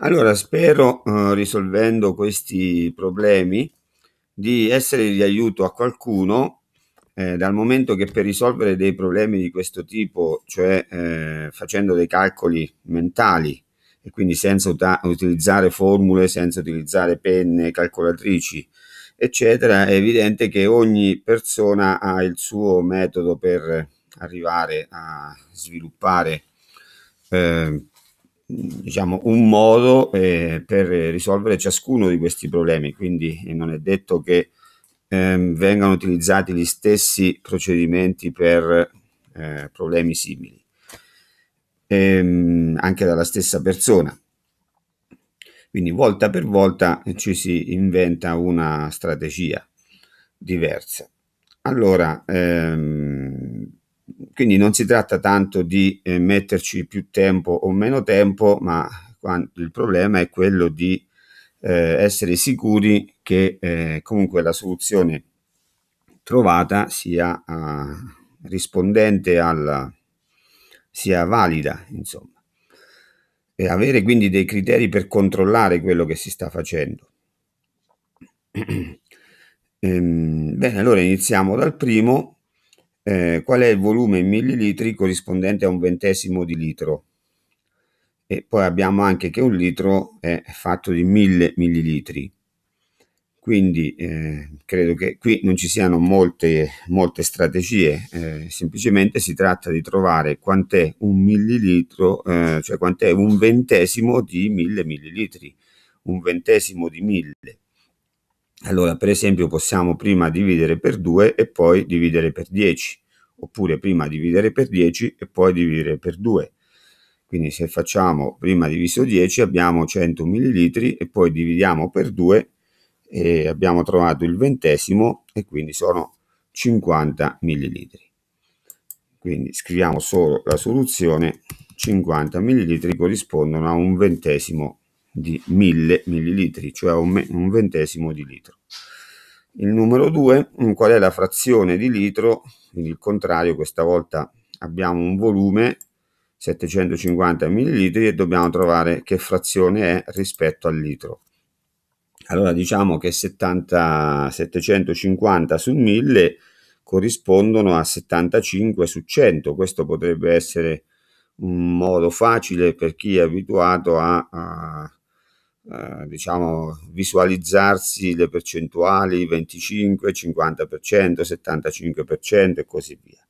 Allora, spero, eh, risolvendo questi problemi, di essere di aiuto a qualcuno, eh, dal momento che per risolvere dei problemi di questo tipo, cioè eh, facendo dei calcoli mentali, e quindi senza ut- utilizzare formule, senza utilizzare penne, calcolatrici, eccetera, è evidente che ogni persona ha il suo metodo per arrivare a sviluppare eh, diciamo, un modo eh, per risolvere ciascuno di questi problemi, quindi eh, non è detto che ehm, vengano utilizzati gli stessi procedimenti per eh, problemi simili, ehm, anche dalla stessa persona. Quindi volta per volta eh, ci si inventa una strategia diversa. Allora, ehm, quindi non si tratta tanto di eh, metterci più tempo o meno tempo, ma il problema è quello di eh, essere sicuri che eh, comunque la soluzione trovata sia ah, rispondente alla sia valida, insomma. E avere quindi dei criteri per controllare quello che si sta facendo. ehm, bene, allora iniziamo dal primo eh, qual è il volume in millilitri corrispondente a un ventesimo di litro. E poi abbiamo anche che un litro è fatto di mille millilitri. Quindi eh, credo che qui non ci siano molte, molte strategie, eh, semplicemente si tratta di trovare quant'è un millilitro, eh, cioè quant'è un ventesimo di mille millilitri, un ventesimo di mille. Allora, per esempio, possiamo prima dividere per 2 e poi dividere per 10, oppure prima dividere per 10 e poi dividere per 2. Quindi se facciamo prima diviso 10 abbiamo 100 ml e poi dividiamo per 2 e abbiamo trovato il ventesimo e quindi sono 50 ml. Quindi scriviamo solo la soluzione, 50 ml corrispondono a un ventesimo di 1000 millilitri, cioè un, un ventesimo di litro. Il numero 2, qual è la frazione di litro, quindi il contrario, questa volta abbiamo un volume 750 millilitri e dobbiamo trovare che frazione è rispetto al litro. Allora diciamo che 70, 750 su 1000 corrispondono a 75 su 100, questo potrebbe essere un modo facile per chi è abituato a, a eh, diciamo, visualizzarsi le percentuali 25, 50%, 75% e così via.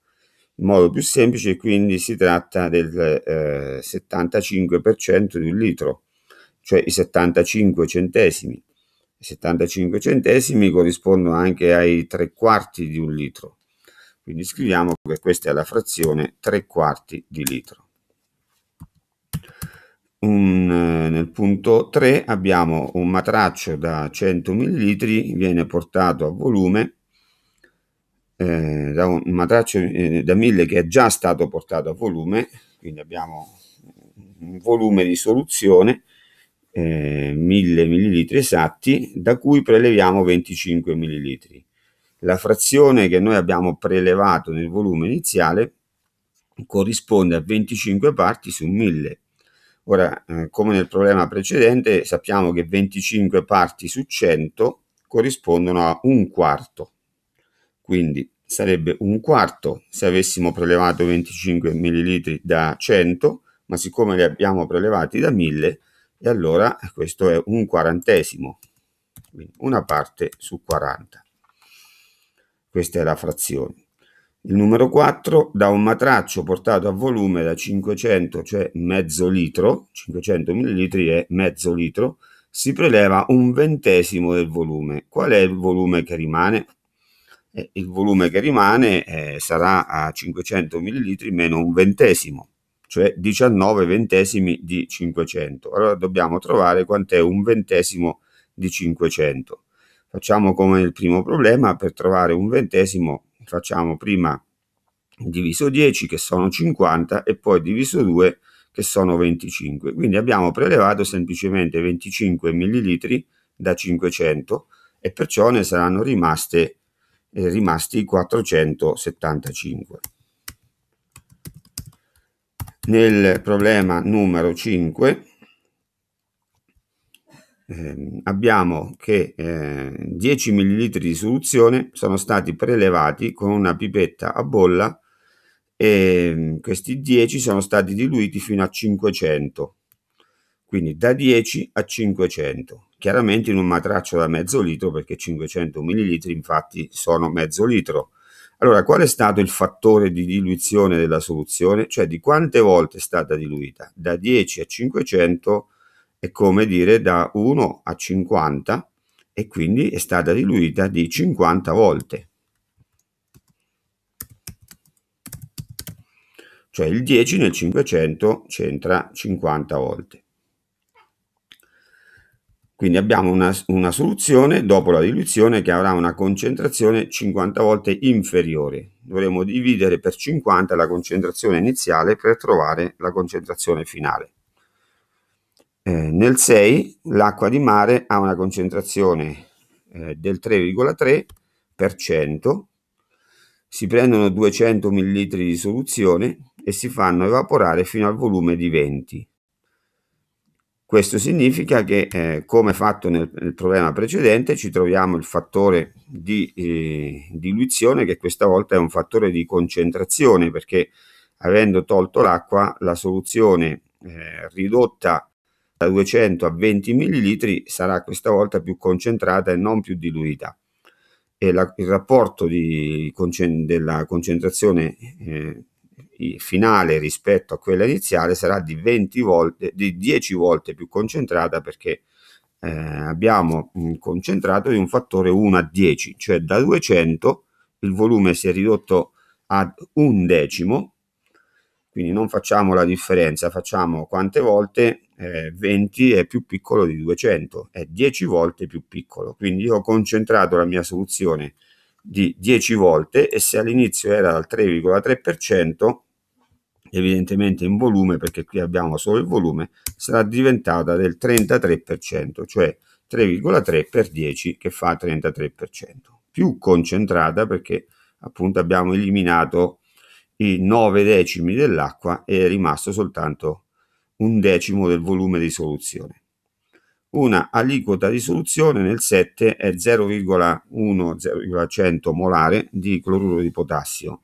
In modo più semplice quindi si tratta del eh, 75% di un litro, cioè i 75 centesimi. I 75 centesimi corrispondono anche ai tre quarti di un litro. Quindi scriviamo che questa è la frazione tre quarti di litro un, eh, nel punto 3 abbiamo un matraccio da 100 ml, viene portato a volume eh, da un matraccio eh, da 1000 che è già stato portato a volume, quindi abbiamo un volume di soluzione eh, 1000 ml esatti, da cui preleviamo 25 ml. La frazione che noi abbiamo prelevato nel volume iniziale corrisponde a 25 parti su 1000 Ora, eh, come nel problema precedente, sappiamo che 25 parti su 100 corrispondono a un quarto. Quindi sarebbe un quarto se avessimo prelevato 25 ml da 100, ma siccome li abbiamo prelevati da 1000, e allora questo è un quarantesimo, quindi una parte su 40. Questa è la frazione. Il numero 4 da un matraccio portato a volume da 500, cioè mezzo litro, 500 millilitri e mezzo litro, si preleva un ventesimo del volume. Qual è il volume che rimane? Eh, il volume che rimane eh, sarà a 500 millilitri meno un ventesimo, cioè 19 ventesimi di 500. Allora dobbiamo trovare quant'è un ventesimo di 500. Facciamo come nel primo problema, per trovare un ventesimo facciamo prima diviso 10 che sono 50 e poi diviso 2 che sono 25. Quindi abbiamo prelevato semplicemente 25 millilitri da 500 e perciò ne saranno rimaste, eh, rimasti 475. Nel problema numero 5 eh, abbiamo che eh, 10 ml di soluzione sono stati prelevati con una pipetta a bolla e mm, questi 10 sono stati diluiti fino a 500 quindi da 10 a 500 chiaramente in un matraccio da mezzo litro perché 500 ml infatti sono mezzo litro allora qual è stato il fattore di diluizione della soluzione cioè di quante volte è stata diluita da 10 a 500 è come dire da 1 a 50 e quindi è stata diluita di 50 volte. Cioè il 10 nel 500 c'entra 50 volte. Quindi abbiamo una, una, soluzione dopo la diluizione che avrà una concentrazione 50 volte inferiore. Dovremo dividere per 50 la concentrazione iniziale per trovare la concentrazione finale. Eh, nel 6 l'acqua di mare ha una concentrazione eh, del 3,3%, si prendono 200 ml di soluzione e si fanno evaporare fino al volume di 20. Questo significa che, eh, come fatto nel, nel, problema precedente, ci troviamo il fattore di eh, diluizione che questa volta è un fattore di concentrazione perché avendo tolto l'acqua la soluzione eh, ridotta da 200 a 20 ml sarà questa volta più concentrata e non più diluita. E la, il rapporto di, della concentrazione eh, finale rispetto a quella iniziale sarà di, 20 volte, di 10 volte più concentrata perché eh, abbiamo mm, concentrato di un fattore 1 a 10, cioè da 200 il volume si è ridotto ad un decimo, quindi non facciamo la differenza, facciamo quante volte eh, 20 è più piccolo di 200, è 10 volte più piccolo. Quindi io ho concentrato la mia soluzione di 10 volte e se all'inizio era al 3,3%, evidentemente in volume, perché qui abbiamo solo il volume, sarà diventata del 33%, cioè 3,3 per 10 che fa 33%. Più concentrata perché appunto abbiamo eliminato i 9 decimi dell'acqua e è rimasto soltanto un decimo del volume di soluzione. Una aliquota di soluzione nel 7 è 0,1-0,100 molare di cloruro di potassio.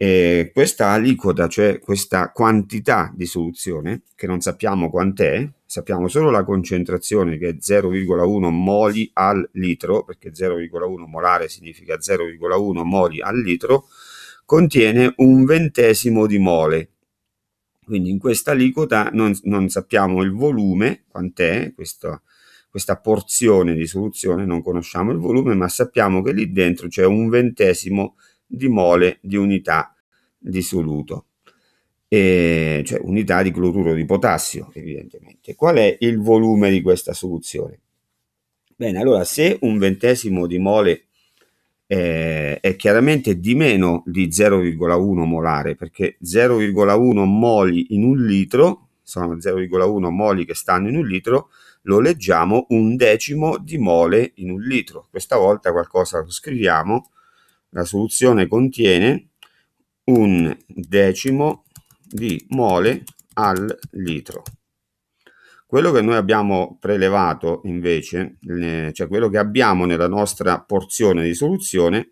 E questa aliquota, cioè questa quantità di soluzione, che non sappiamo quant'è, sappiamo solo la concentrazione che è 0,1 moli al litro, perché 0,1 molare significa 0,1 moli al litro, contiene un ventesimo di mole, quindi in questa aliquota non, non sappiamo il volume, quant'è questo, questa porzione di soluzione, non conosciamo il volume, ma sappiamo che lì dentro c'è un ventesimo di mole di unità di soluto, e, cioè unità di cloruro di potassio, evidentemente. Qual è il volume di questa soluzione? Bene, allora se un ventesimo di mole eh, è chiaramente di meno di 0,1 molare, perché 0,1 moli in un litro, sono 0,1 moli che stanno in un litro, lo leggiamo un decimo di mole in un litro. Questa volta qualcosa lo scriviamo, la soluzione contiene un decimo di mole al litro. Quello che noi abbiamo prelevato invece, cioè quello che abbiamo nella nostra porzione di soluzione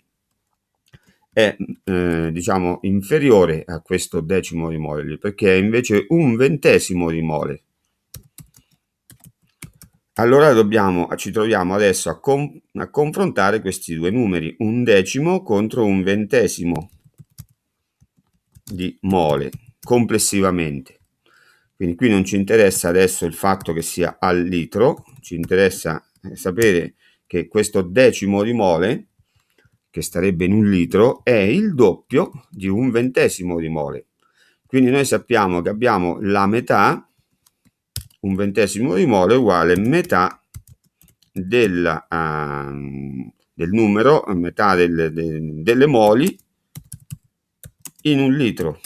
è eh, diciamo inferiore a questo decimo di mole perché è invece un ventesimo di mole. Allora dobbiamo, ci troviamo adesso a, com a confrontare questi due numeri, un decimo contro un ventesimo di mole complessivamente. Quindi qui non ci interessa adesso il fatto che sia al litro, ci interessa eh, sapere che questo decimo di mole, che starebbe in un litro, è il doppio di un ventesimo di mole. Quindi noi sappiamo che abbiamo la metà, un ventesimo di mole uguale metà della, uh, del numero, metà del, de, delle moli in un litro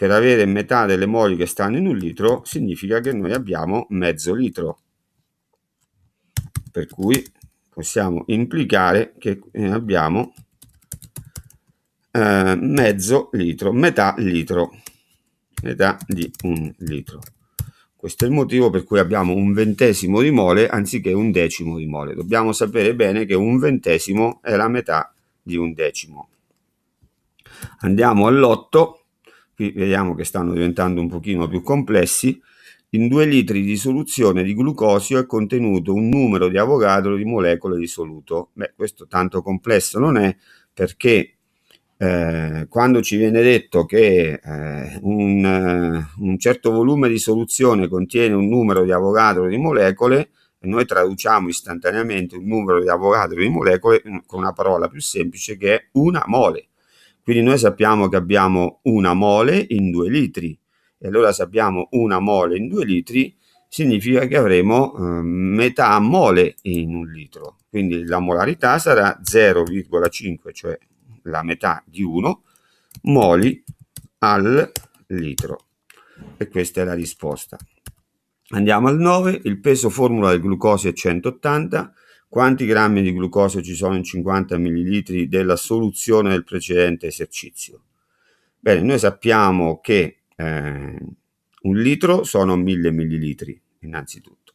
per avere metà delle moli che stanno in un litro significa che noi abbiamo mezzo litro per cui possiamo implicare che abbiamo eh, mezzo litro metà litro metà di un litro questo è il motivo per cui abbiamo un ventesimo di mole anziché un decimo di mole dobbiamo sapere bene che un ventesimo è la metà di un decimo andiamo all'otto qui vediamo che stanno diventando un pochino più complessi, in 2 litri di soluzione di glucosio è contenuto un numero di Avogadro di molecole di soluto. Beh, questo tanto complesso non è perché eh, quando ci viene detto che eh, un, eh, un, certo volume di soluzione contiene un numero di Avogadro di molecole, noi traduciamo istantaneamente un numero di Avogadro di molecole con una parola più semplice che è una mole. Quindi noi sappiamo che abbiamo una mole in 2 litri e allora se abbiamo una mole in 2 litri significa che avremo eh, metà mole in un litro. Quindi la molarità sarà 0,5, cioè la metà di 1 moli al litro. E questa è la risposta. Andiamo al 9, il peso formula del glucosio è 180, quanti grammi di glucosio ci sono in 50 ml della soluzione del precedente esercizio. Bene, noi sappiamo che eh, un litro sono 1000 ml innanzitutto.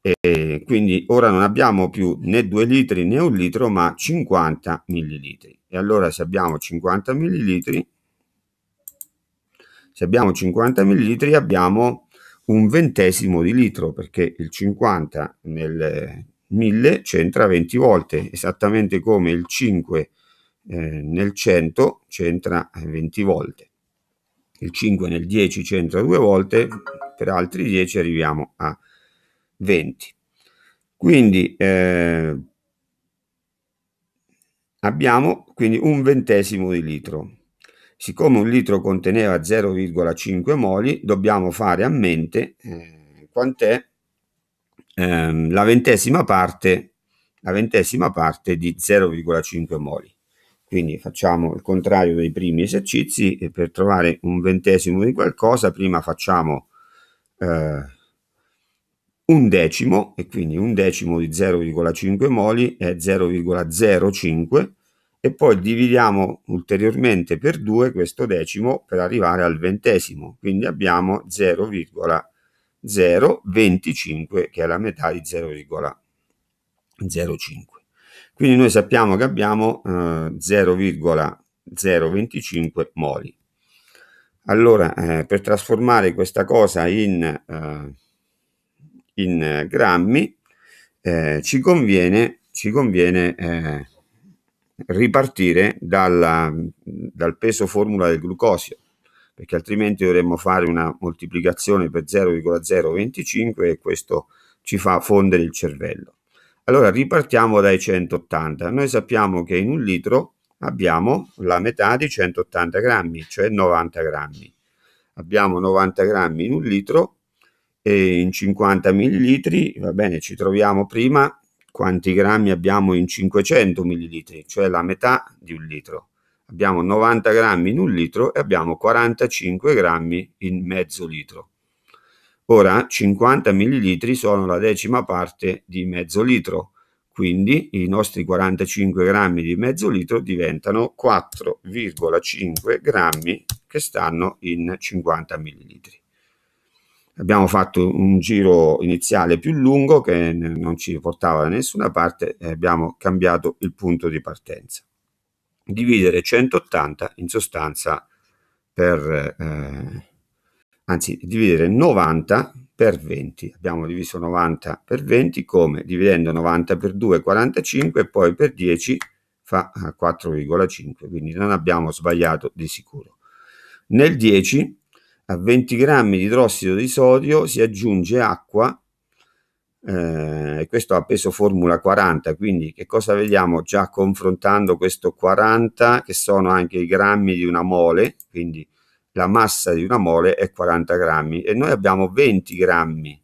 E quindi ora non abbiamo più né 2 litri né un litro, ma 50 ml. E allora se abbiamo 50 ml, se abbiamo 50 ml abbiamo un ventesimo di litro, perché il 50 nel 1000 c'entra 20 volte, esattamente come il 5 eh, nel 100 c'entra 20 eh, volte. Il 5 nel 10 c'entra due volte, per altri 10 arriviamo a 20. Quindi eh, abbiamo quindi un ventesimo di litro. Siccome un litro conteneva 0,5 moli, dobbiamo fare a mente eh, quant'è ehm, la, ventesima parte, la ventesima parte di 0,5 moli. Quindi facciamo il contrario dei primi esercizi e per trovare un ventesimo di qualcosa prima facciamo eh, un decimo e quindi un decimo di 0,5 moli è 0,05 e poi dividiamo ulteriormente per 2 questo decimo per arrivare al ventesimo, quindi abbiamo 0,05. 0,25 che è la metà di 0,05. Quindi noi sappiamo che abbiamo eh, 0,025 moli. Allora, eh, per trasformare questa cosa in, eh, in grammi, eh, ci conviene, ci conviene eh, ripartire dalla, dal peso formula del glucosio perché altrimenti dovremmo fare una moltiplicazione per 0,025 e questo ci fa fondere il cervello. Allora ripartiamo dai 180. Noi sappiamo che in un litro abbiamo la metà di 180 grammi, cioè 90 grammi. Abbiamo 90 grammi in un litro e in 50 millilitri, va bene, ci troviamo prima quanti grammi abbiamo in 500 millilitri, cioè la metà di un litro abbiamo 90 grammi in un litro e abbiamo 45 grammi in mezzo litro. Ora 50 millilitri sono la decima parte di mezzo litro, quindi i nostri 45 grammi di mezzo litro diventano 4,5 grammi che stanno in 50 millilitri. Abbiamo fatto un giro iniziale più lungo che non ci portava da nessuna parte e abbiamo cambiato il punto di partenza dividere 180 in sostanza per, eh, anzi dividere 90 per 20. Abbiamo diviso 90 per 20 come? Dividendo 90 per 2 45 e poi per 10 fa 4,5, eh, quindi non abbiamo sbagliato di sicuro. Nel 10 a 20 grammi di idrossido di sodio si aggiunge acqua eh, questo ha peso formula 40, quindi che cosa vediamo già confrontando questo 40 che sono anche i grammi di una mole, quindi la massa di una mole è 40 grammi e noi abbiamo 20 grammi,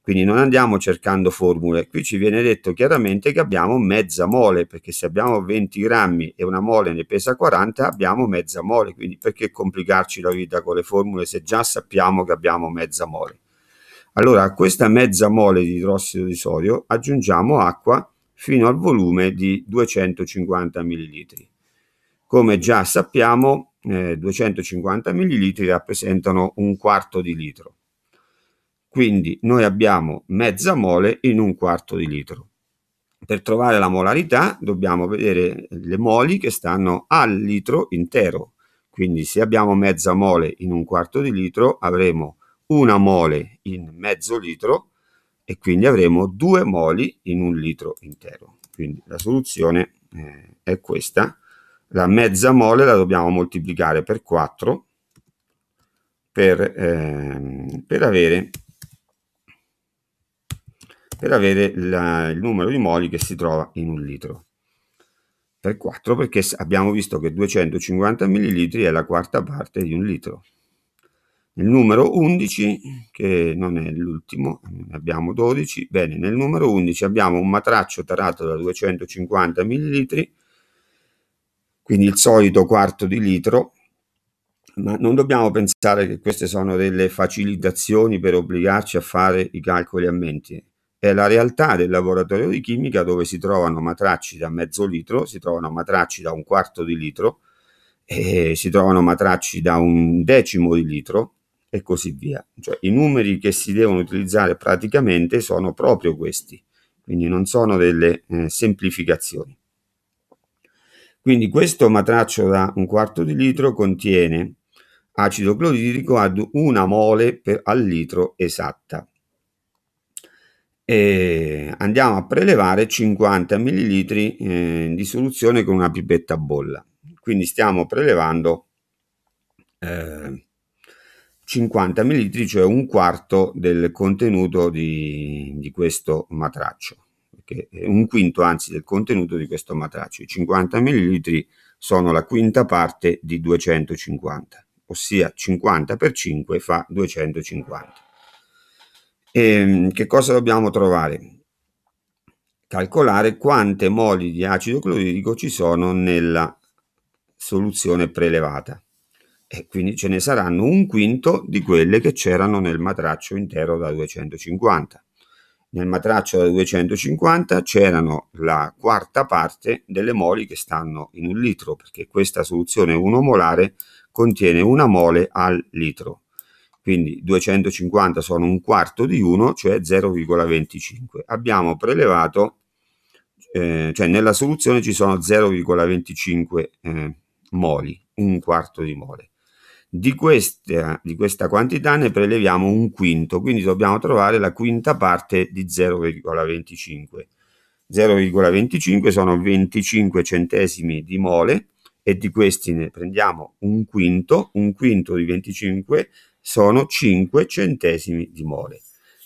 quindi non andiamo cercando formule, qui ci viene detto chiaramente che abbiamo mezza mole, perché se abbiamo 20 grammi e una mole ne pesa 40 abbiamo mezza mole, quindi perché complicarci la vita con le formule se già sappiamo che abbiamo mezza mole. Allora a questa mezza mole di idrossido di sodio aggiungiamo acqua fino al volume di 250 ml. Come già sappiamo eh, 250 ml rappresentano un quarto di litro. Quindi noi abbiamo mezza mole in un quarto di litro. Per trovare la molarità dobbiamo vedere le moli che stanno al litro intero. Quindi se abbiamo mezza mole in un quarto di litro avremo una mole in mezzo litro e quindi avremo due moli in un litro intero. Quindi la soluzione eh, è questa. La mezza mole la dobbiamo moltiplicare per 4 per, eh, per avere, per avere la, il numero di moli che si trova in un litro. Per 4 perché abbiamo visto che 250 millilitri è la quarta parte di un litro. Nel numero 11, che non è l'ultimo, ne abbiamo 12, bene, nel numero 11 abbiamo un matraccio tarato da 250 ml, quindi il solito quarto di litro, ma non dobbiamo pensare che queste sono delle facilitazioni per obbligarci a fare i calcoli a mente. È la realtà del laboratorio di chimica dove si trovano matracci da mezzo litro, si trovano matracci da un quarto di litro, si trovano matracci da un decimo di litro e così via. Cioè, I numeri che si devono utilizzare praticamente sono proprio questi, quindi non sono delle eh, semplificazioni. Quindi questo matraccio da un quarto di litro contiene acido cloridrico ad una mole per, al litro esatta. E andiamo a prelevare 50 ml eh, di soluzione con una pipetta a bolla. Quindi stiamo prelevando eh, 50 ml, cioè un quarto del contenuto di, di questo matraccio, un quinto anzi del contenuto di questo matraccio. I 50 ml sono la quinta parte di 250, ossia 50 per 5 fa 250. E, ehm, che cosa dobbiamo trovare? Calcolare quante moli di acido cloridrico ci sono nella soluzione prelevata e quindi ce ne saranno un quinto di quelle che c'erano nel matraccio intero da 250. Nel matraccio da 250 c'erano la quarta parte delle moli che stanno in un litro, perché questa soluzione 1 molare contiene una mole al litro. Quindi 250 sono un quarto di 1, cioè 0,25. Abbiamo prelevato, eh, cioè nella soluzione ci sono 0,25 eh, moli, un quarto di mole. Di questa, di questa quantità ne preleviamo un quinto, quindi dobbiamo trovare la quinta parte di 0,25. 0,25 sono 25 centesimi di mole e di questi ne prendiamo un quinto, un quinto di 25 sono 5 centesimi di mole.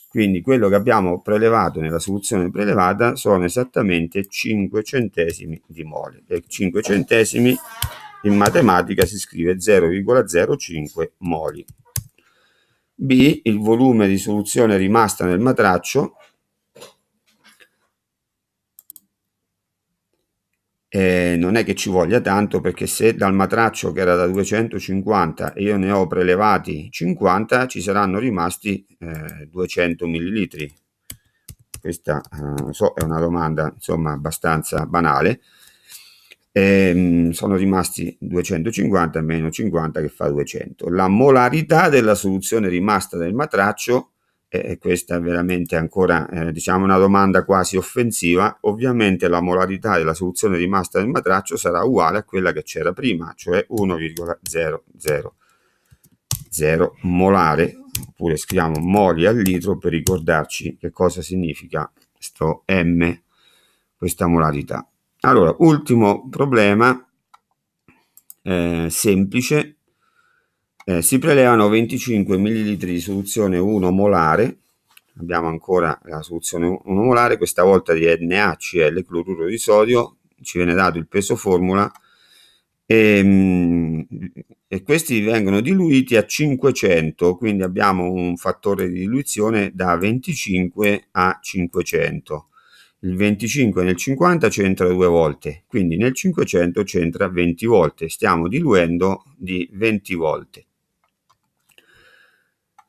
Quindi quello che abbiamo prelevato nella soluzione prelevata sono esattamente 5 centesimi di mole. E 5 centesimi in matematica si scrive 0,05 moli. B. Il volume di soluzione rimasta nel matraccio Eh, non è che ci voglia tanto perché se dal matraccio che era da 250 e io ne ho prelevati 50 ci saranno rimasti eh, 200 millilitri questa eh, so, è una domanda insomma abbastanza banale ehm, sono rimasti 250 meno 50 che fa 200. La molarità della soluzione rimasta nel matraccio, e eh, questa è veramente ancora eh, diciamo una domanda quasi offensiva, ovviamente la molarità della soluzione rimasta nel matraccio sarà uguale a quella che c'era prima, cioè 1,000 molare, oppure scriviamo moli al litro per ricordarci che cosa significa sto M, questa molarità. Allora, ultimo problema eh, semplice. Eh, si prelevano 25 ml di soluzione 1 molare. Abbiamo ancora la soluzione 1 molare, questa volta di NaCl, cloruro di sodio. Ci viene dato il peso formula e, ehm, e, questi vengono diluiti a 500 quindi abbiamo un fattore di diluizione da 25 a 500 il 25 nel 50 c'entra due volte, quindi nel 500 c'entra 20 volte, stiamo diluendo di 20 volte.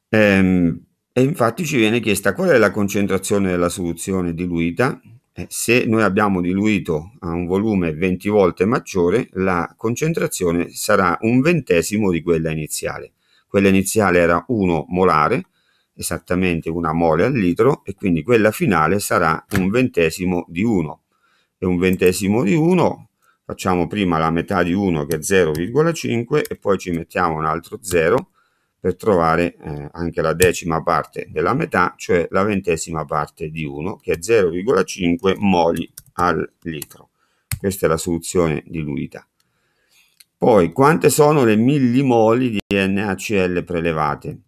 Ehm, e infatti ci viene chiesta qual è la concentrazione della soluzione diluita. Eh, se noi abbiamo diluito a un volume 20 volte maggiore, la concentrazione sarà un ventesimo di quella iniziale. Quella iniziale era 1 molare, esattamente una mole al litro e quindi quella finale sarà un ventesimo di 1 e un ventesimo di 1 facciamo prima la metà di 1 che è 0,5 e poi ci mettiamo un altro 0 per trovare eh, anche la decima parte della metà cioè la ventesima parte di 1 che è 0,5 moli al litro questa è la soluzione diluita poi quante sono le millimoli di NaCl prelevate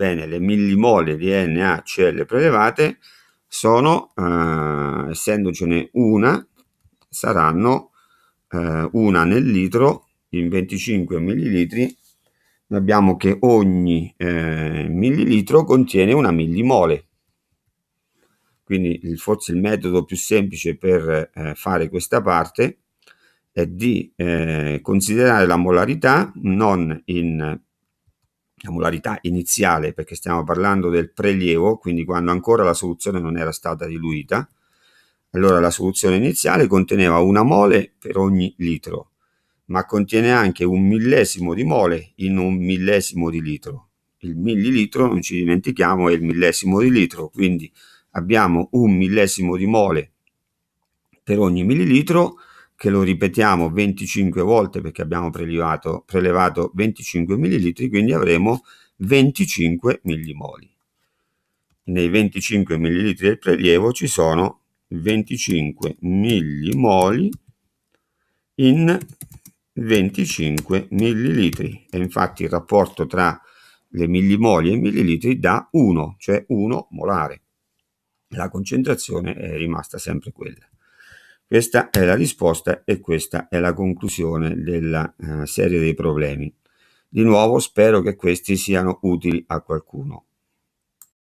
Bene, le millimole di NaCl prelevate sono, eh, essendocene una, saranno eh, una nel litro in 25 millilitri. Abbiamo che ogni eh, millilitro contiene una millimole. Quindi il, forse il metodo più semplice per eh, fare questa parte è di eh, considerare la molarità non in la molarità iniziale, perché stiamo parlando del prelievo, quindi quando ancora la soluzione non era stata diluita, allora la soluzione iniziale conteneva una mole per ogni litro, ma contiene anche un millesimo di mole in un millesimo di litro. Il millilitro, non ci dimentichiamo, è il millesimo di litro, quindi abbiamo un millesimo di mole per ogni millilitro che lo ripetiamo 25 volte perché abbiamo prelevato, prelevato 25 millilitri, quindi avremo 25 millimoli. Nei 25 millilitri del prelievo ci sono 25 millimoli in 25 millilitri e infatti il rapporto tra le millimoli e i millilitri dà 1, cioè 1 molare. La concentrazione è rimasta sempre quella. Questa è la risposta e questa è la conclusione della eh, serie dei problemi. Di nuovo spero che questi siano utili a qualcuno.